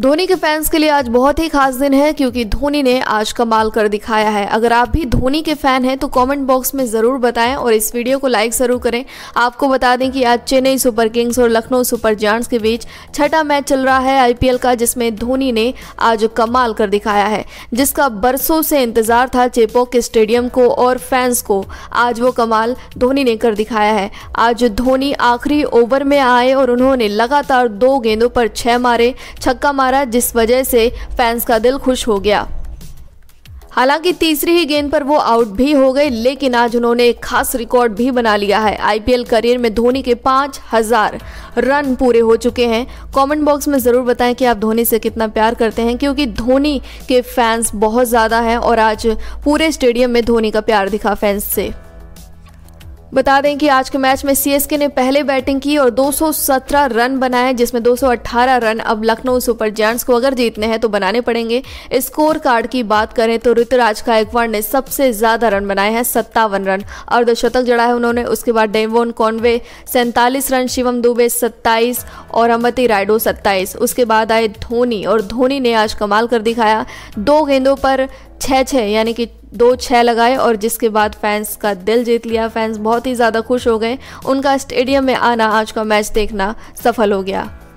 धोनी के फैंस के लिए आज बहुत ही खास दिन है क्योंकि धोनी ने आज कमाल कर दिखाया है अगर आप भी धोनी के फैन हैं तो कमेंट बॉक्स में ज़रूर बताएं और इस वीडियो को लाइक ज़रूर करें आपको बता दें कि आज चेन्नई सुपर किंग्स और लखनऊ सुपर जॉन्ट्स के बीच छठा मैच चल रहा है आईपीएल का जिसमें धोनी ने आज कमाल कर दिखाया है जिसका बरसों से इंतज़ार था चेपोक के स्टेडियम को और फैंस को आज वो कमाल धोनी ने कर दिखाया है आज धोनी आखिरी ओवर में आए और उन्होंने लगातार दो गेंदों पर छः मारे छक्का मारा जिस वजह से फैंस का दिल खुश हो गया हालांकि तीसरी ही गेंद पर वो आउट भी हो गए लेकिन आज उन्होंने एक खास रिकॉर्ड भी बना लिया है आईपीएल करियर में धोनी के पांच हजार रन पूरे हो चुके हैं कमेंट बॉक्स में ज़रूर बताएं कि आप धोनी से कितना प्यार करते हैं क्योंकि धोनी के फैंस बहुत ज़्यादा हैं और आज पूरे स्टेडियम में धोनी का प्यार दिखा फैंस से बता दें कि आज के मैच में सीएसके ने पहले बैटिंग की और 217 रन बनाए जिसमें 218 रन अब लखनऊ सुपर जायंट्स को अगर जीतने हैं तो बनाने पड़ेंगे स्कोर कार्ड की बात करें तो ऋतुराज गायकवाड़ ने सबसे ज्यादा रन बनाए हैं सत्तावन रन अर्धशतक जड़ा है उन्होंने उसके बाद डेवोन कॉन्वे सैंतालीस रन शिवम दुबे सत्ताईस और अमती रायडो सत्ताईस उसके बाद आए धोनी और धोनी ने आज कमाल कर दिखाया दो गेंदों पर छः छः यानी कि दो छः लगाए और जिसके बाद फैंस का दिल जीत लिया फैंस बहुत ही ज़्यादा खुश हो गए उनका स्टेडियम में आना आज का मैच देखना सफल हो गया